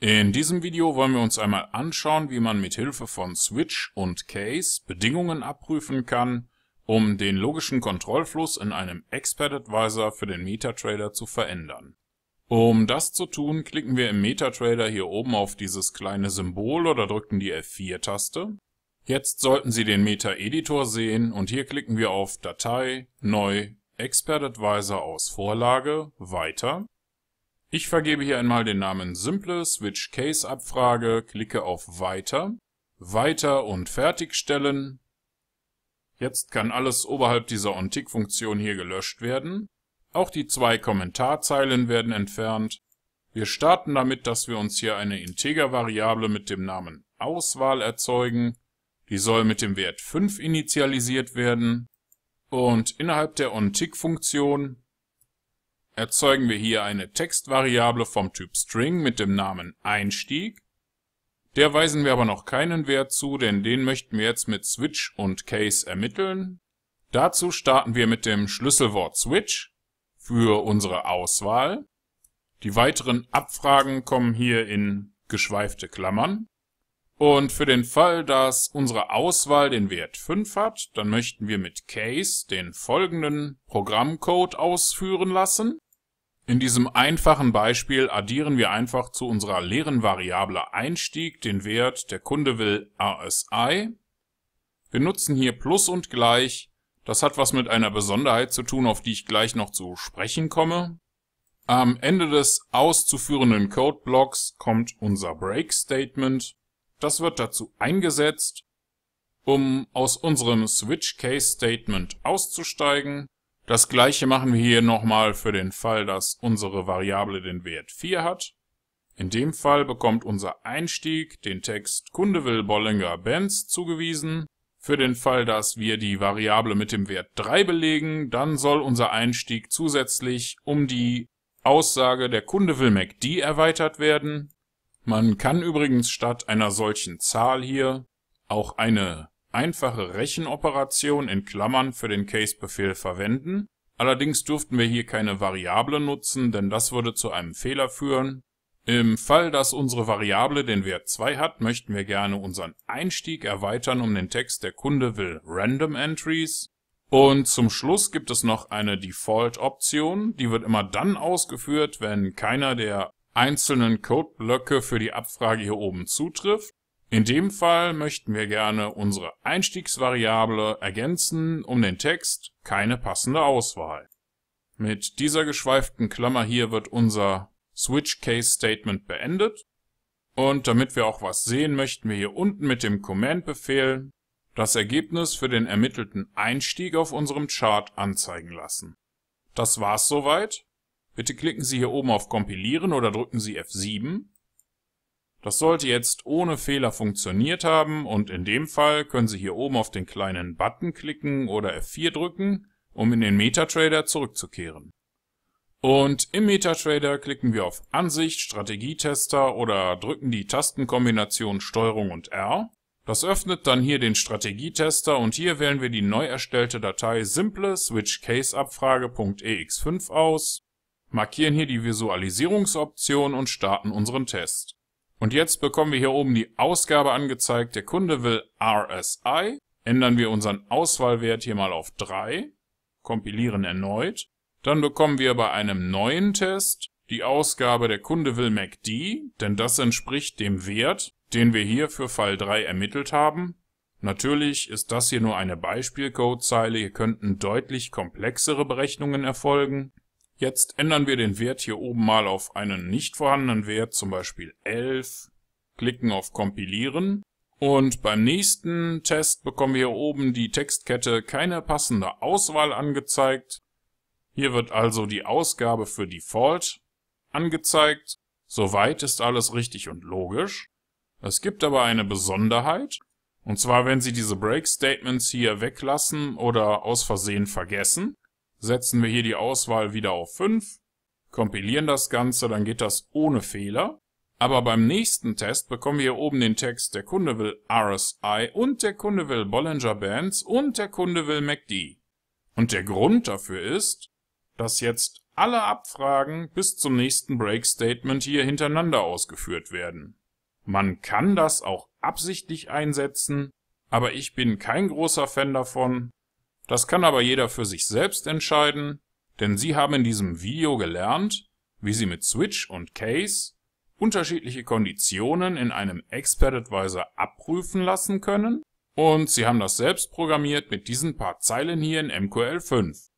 In diesem Video wollen wir uns einmal anschauen, wie man mit Hilfe von Switch und Case Bedingungen abprüfen kann, um den logischen Kontrollfluss in einem Expert Advisor für den MetaTrader zu verändern. Um das zu tun, klicken wir im MetaTrader hier oben auf dieses kleine Symbol oder drücken die F4-Taste. Jetzt sollten Sie den Meta-Editor sehen und hier klicken wir auf Datei, Neu, Expert Advisor aus Vorlage, Weiter. Ich vergebe hier einmal den Namen Simple Switch Case Abfrage, klicke auf Weiter, Weiter und Fertigstellen. Jetzt kann alles oberhalb dieser OnTick-Funktion hier gelöscht werden. Auch die zwei Kommentarzeilen werden entfernt. Wir starten damit, dass wir uns hier eine Integer-Variable mit dem Namen Auswahl erzeugen. Die soll mit dem Wert 5 initialisiert werden. Und innerhalb der OnTick-Funktion erzeugen wir hier eine Textvariable vom Typ String mit dem Namen Einstieg. Der weisen wir aber noch keinen Wert zu, denn den möchten wir jetzt mit Switch und Case ermitteln. Dazu starten wir mit dem Schlüsselwort Switch für unsere Auswahl. Die weiteren Abfragen kommen hier in geschweifte Klammern. Und für den Fall, dass unsere Auswahl den Wert 5 hat, dann möchten wir mit Case den folgenden Programmcode ausführen lassen. In diesem einfachen Beispiel addieren wir einfach zu unserer leeren Variable Einstieg den Wert, der Kunde will ASI. Wir nutzen hier Plus und Gleich. Das hat was mit einer Besonderheit zu tun, auf die ich gleich noch zu sprechen komme. Am Ende des auszuführenden Codeblocks kommt unser Break-Statement. Das wird dazu eingesetzt, um aus unserem Switch-Case-Statement auszusteigen das gleiche machen wir hier nochmal für den Fall, dass unsere Variable den Wert 4 hat. In dem Fall bekommt unser Einstieg den Text Kunde will Bollinger Benz zugewiesen. Für den Fall, dass wir die Variable mit dem Wert 3 belegen, dann soll unser Einstieg zusätzlich um die Aussage der Kunde will MACD erweitert werden. Man kann übrigens statt einer solchen Zahl hier auch eine einfache Rechenoperation in Klammern (für den Case-Befehl) verwenden, allerdings durften wir hier keine Variable nutzen, denn das würde zu einem Fehler führen. Im Fall, dass unsere Variable den Wert 2 hat, möchten wir gerne unseren Einstieg erweitern um den Text Der Kunde will Random Entries. Und zum Schluss gibt es noch eine Default-Option, die wird immer dann ausgeführt, wenn keiner der einzelnen Codeblöcke für die Abfrage hier oben zutrifft in dem Fall möchten wir gerne unsere Einstiegsvariable ergänzen um den Text keine passende Auswahl. Mit dieser geschweiften Klammer hier wird unser Switch Case Statement beendet. Und damit wir auch was sehen, möchten wir hier unten mit dem Command-Befehl das Ergebnis für den ermittelten Einstieg auf unserem Chart anzeigen lassen. Das war's soweit. Bitte klicken Sie hier oben auf Kompilieren oder drücken Sie F7. Das sollte jetzt ohne Fehler funktioniert haben und in dem Fall können Sie hier oben auf den kleinen Button klicken oder F4 drücken, um in den MetaTrader zurückzukehren. Und im MetaTrader klicken wir auf Ansicht, Strategietester oder drücken die Tastenkombination STRG und R. Das öffnet dann hier den Strategietester und hier wählen wir die neu erstellte Datei simple switchcaseabfrage.ex5 aus, markieren hier die Visualisierungsoption und starten unseren Test. Und jetzt bekommen wir hier oben die Ausgabe angezeigt. Der Kunde will RSI. Ändern wir unseren Auswahlwert hier mal auf 3. Kompilieren erneut. Dann bekommen wir bei einem neuen Test die Ausgabe der Kunde will MACD, denn das entspricht dem Wert, den wir hier für Fall 3 ermittelt haben. Natürlich ist das hier nur eine Beispielcodezeile, hier könnten deutlich komplexere Berechnungen erfolgen. Jetzt ändern wir den Wert hier oben mal auf einen nicht vorhandenen Wert, zum Beispiel 11, klicken auf Kompilieren und beim nächsten Test bekommen wir hier oben die Textkette keine passende Auswahl angezeigt. Hier wird also die Ausgabe für Default angezeigt. Soweit ist alles richtig und logisch. Es gibt aber eine Besonderheit, und zwar wenn Sie diese Break Statements hier weglassen oder aus Versehen vergessen, setzen wir hier die Auswahl wieder auf 5, kompilieren das Ganze, dann geht das ohne Fehler. Aber beim nächsten Test bekommen wir hier oben den Text, der Kunde will RSI und der Kunde will Bollinger Bands und der Kunde will MACD. Und der Grund dafür ist, dass jetzt alle Abfragen bis zum nächsten Break Statement hier hintereinander ausgeführt werden. Man kann das auch absichtlich einsetzen, aber ich bin kein großer Fan davon, das kann aber jeder für sich selbst entscheiden, denn Sie haben in diesem Video gelernt, wie Sie mit Switch und Case unterschiedliche Konditionen in einem Expert Advisor abprüfen lassen können und Sie haben das selbst programmiert mit diesen paar Zeilen hier in MQL5.